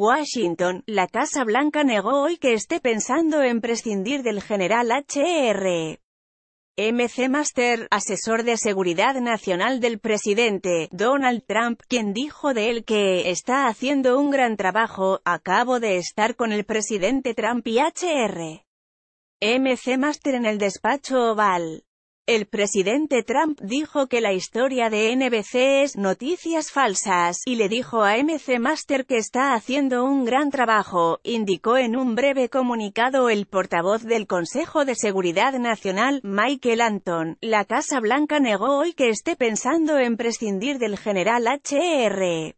Washington, la Casa Blanca negó hoy que esté pensando en prescindir del general H.R. MC Master, asesor de seguridad nacional del presidente, Donald Trump, quien dijo de él que «está haciendo un gran trabajo, acabo de estar con el presidente Trump y H.R. MC Master en el despacho oval. El presidente Trump dijo que la historia de NBC es noticias falsas, y le dijo a MC Master que está haciendo un gran trabajo, indicó en un breve comunicado el portavoz del Consejo de Seguridad Nacional, Michael Anton. La Casa Blanca negó hoy que esté pensando en prescindir del general HR.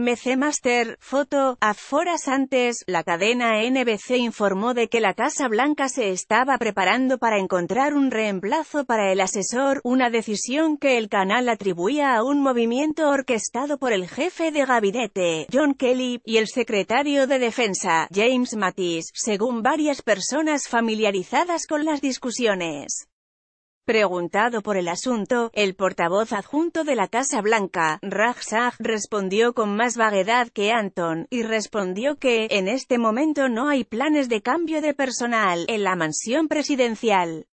MC Master, foto, Aforas antes, la cadena NBC informó de que la Casa Blanca se estaba preparando para encontrar un reemplazo para el asesor, una decisión que el canal atribuía a un movimiento orquestado por el jefe de gabinete, John Kelly, y el secretario de Defensa, James Mattis, según varias personas familiarizadas con las discusiones. Preguntado por el asunto, el portavoz adjunto de la Casa Blanca, Shah, respondió con más vaguedad que Anton, y respondió que, en este momento no hay planes de cambio de personal en la mansión presidencial.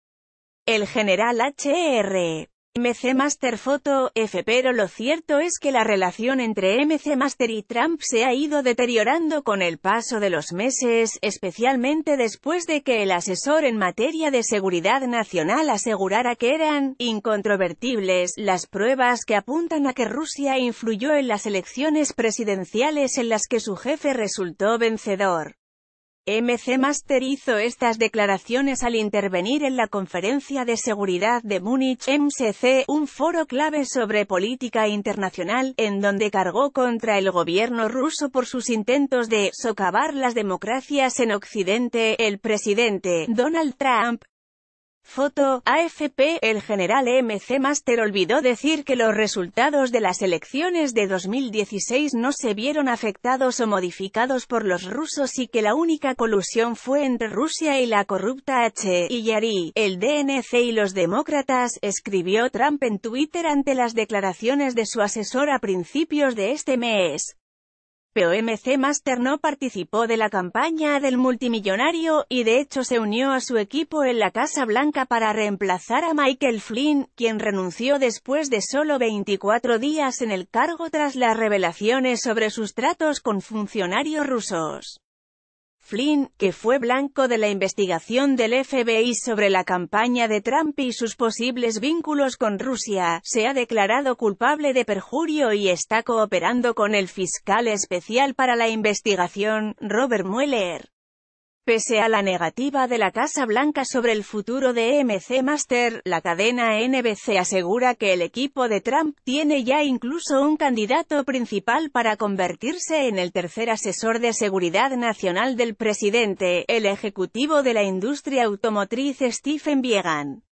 El general H.R. MC Master Photo, F. Pero lo cierto es que la relación entre MC Master y Trump se ha ido deteriorando con el paso de los meses, especialmente después de que el asesor en materia de seguridad nacional asegurara que eran incontrovertibles las pruebas que apuntan a que Rusia influyó en las elecciones presidenciales en las que su jefe resultó vencedor. MC Master hizo estas declaraciones al intervenir en la Conferencia de Seguridad de Múnich MCC, un foro clave sobre política internacional, en donde cargó contra el gobierno ruso por sus intentos de socavar las democracias en Occidente. El presidente Donald Trump Foto, AFP, el general MC Master olvidó decir que los resultados de las elecciones de 2016 no se vieron afectados o modificados por los rusos y que la única colusión fue entre Rusia y la corrupta H. Yari, el DNC y los demócratas, escribió Trump en Twitter ante las declaraciones de su asesor a principios de este mes. Pomc Master no participó de la campaña del multimillonario, y de hecho se unió a su equipo en la Casa Blanca para reemplazar a Michael Flynn, quien renunció después de solo 24 días en el cargo tras las revelaciones sobre sus tratos con funcionarios rusos. Flynn, que fue blanco de la investigación del FBI sobre la campaña de Trump y sus posibles vínculos con Rusia, se ha declarado culpable de perjurio y está cooperando con el fiscal especial para la investigación, Robert Mueller. Pese a la negativa de la Casa Blanca sobre el futuro de MC Master, la cadena NBC asegura que el equipo de Trump tiene ya incluso un candidato principal para convertirse en el tercer asesor de seguridad nacional del presidente, el ejecutivo de la industria automotriz Stephen Biegan.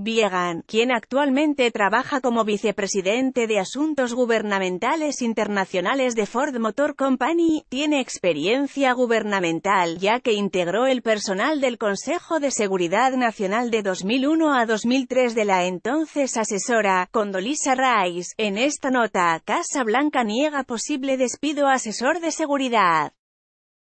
Viegan, quien actualmente trabaja como vicepresidente de Asuntos Gubernamentales Internacionales de Ford Motor Company, tiene experiencia gubernamental, ya que integró el personal del Consejo de Seguridad Nacional de 2001 a 2003 de la entonces asesora, Condolisa Rice. En esta nota, Casa Blanca niega posible despido asesor de seguridad.